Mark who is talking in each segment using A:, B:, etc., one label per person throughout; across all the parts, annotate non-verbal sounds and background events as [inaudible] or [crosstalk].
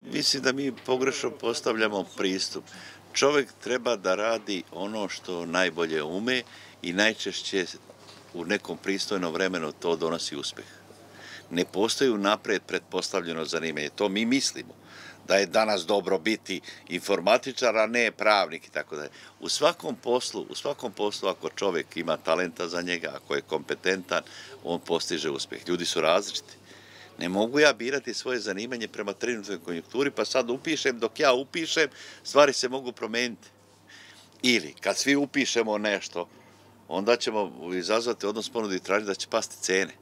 A: Mislim da mi pogrešno postavljamo pristup. Čovjek treba da radi ono što najbolje ume i najčešće u nekom pristojnom vremenu to donosi uspjeh. Ne postoji unaprijed pretpostavljeno zanimanje, to mi mislimo da je danas dobro biti informatičar, a ne pravnik i tako dalje. U svakom poslu, u svakom poslu ako čovjek ima talenta za njega, ako je kompetentan, on postiže uspjeh. Ljudi su različiti. Ne mogu ja birati svoje zanimanje prema trenutnoj konjunkturi, pa sad upišem, dok ja upišem, stvari se mogu promijeniti. Ili, kad svi upišemo nešto, onda ćemo izazvati odnos ponudi i tražiti da će pasti cene.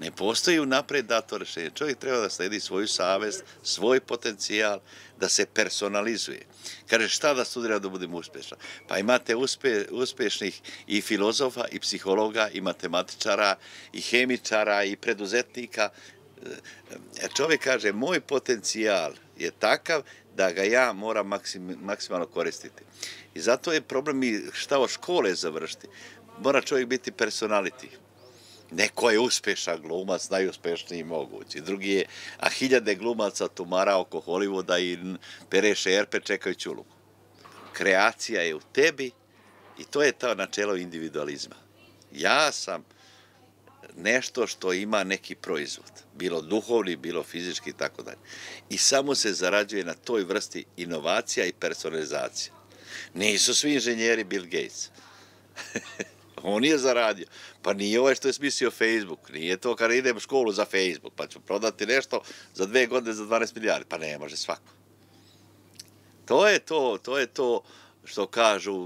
A: Ne postoji unaprijed dato rešenje. Čovjek treba da sledi svoju savest, svoj potencijal, da se personalizuje. Kaže, šta da studira da budem uspešan? Pa imate uspješnih uspešnih i filozofa, i psihologa, i matematičara, i hemičara, i preduzetnika. E, čovjek kaže, moj potencijal je takav da ga ja moram maksimalno koristiti. I zato je problem i šta od škole završiti. Mora čovjek biti personality. Neko je uspešan glumac, najuspješniji mogući. Drugi je, a hiljade glumaca tumara oko Hollywooda i pere erpe čekajući ulogu. Kreacija je u tebi i to je to načelo individualizma. Ja sam nešto što ima neki proizvod, bilo duhovni, bilo fizički i tako dalje. I samo se zarađuje na toj vrsti inovacija i personalizacija. Nisu svi inženjeri Bill Gates. [laughs] On je zaradio. Pa nije ovaj što je smislio Facebook. Nije to kada idem u školu za Facebook, pa ću prodati nešto za dve godine za 12 milijardi. Pa ne može svako. To je to, to je to što kažu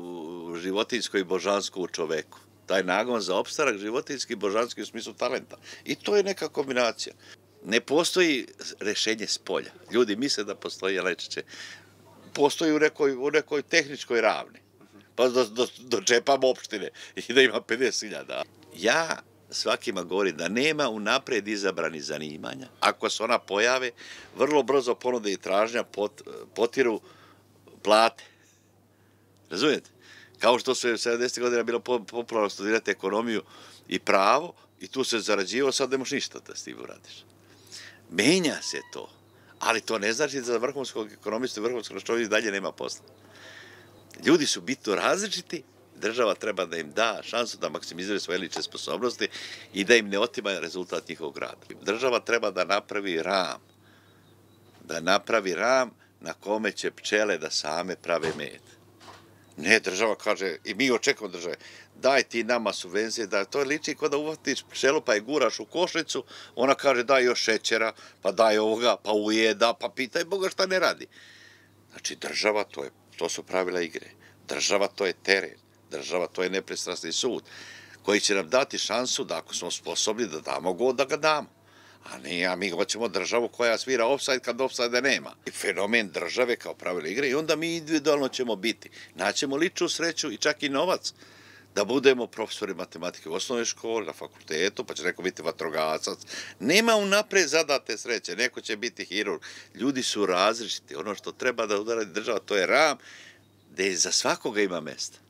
A: životinsko i božansko u čoveku. Taj nagon za opstarak životinski i božanski u smislu talenta. I to je neka kombinacija. Ne postoji rešenje s polja. Ljudi misle da postoji, ali postoji u u nekoj tehničkoj ravni pa do, do, dočepam opštine i da ima 50.000. Ja svakima govorim da nema unaprijed izabrani zanimanja. Ako se ona pojave, vrlo brzo ponude i tražnja pot, potiru plate. Razumijete? Kao što su 70. godina bilo popularno studirati ekonomiju i pravo i tu se zarađivao, sad ne možeš ništa da s tim uradiš. Menja se to, ali to ne znači da za vrhunskog ekonomista i vrhunskog čovjeka dalje nema posla. Ljudi su bitno različiti, država treba da im da šansu da maksimiziraju svoje lične sposobnosti i da im ne otima rezultat njihovog rada. Država treba da napravi ram, da napravi ram na kome će pčele da same prave med. Ne, država kaže, i mi očekujemo države, daj ti nama subvencije, da to je liči kao da uvatiš pčelu pa je guraš u košnicu, ona kaže daj još šećera, pa daj ovoga, pa ujeda, pa pitaj Boga šta ne radi. Znači država, to je to su pravila igre. Država to je teren. Država to je nepristrasni sud koji će nam dati šansu da ako smo sposobni da damo god da ga damo. A ne a mi hoćemo državu koja svira offside kad offside nema. Fenomen države kao pravila igre i onda mi individualno ćemo biti. Naćemo liču sreću i čak i novac da budemo profesori matematike u osnovnoj školi, na fakultetu, pa će neko biti vatrogasac. Nema unaprijed zadate sreće, neko će biti hirurg. Ljudi su različiti. Ono što treba da udara država, to je ram, gdje za svakoga ima mesta.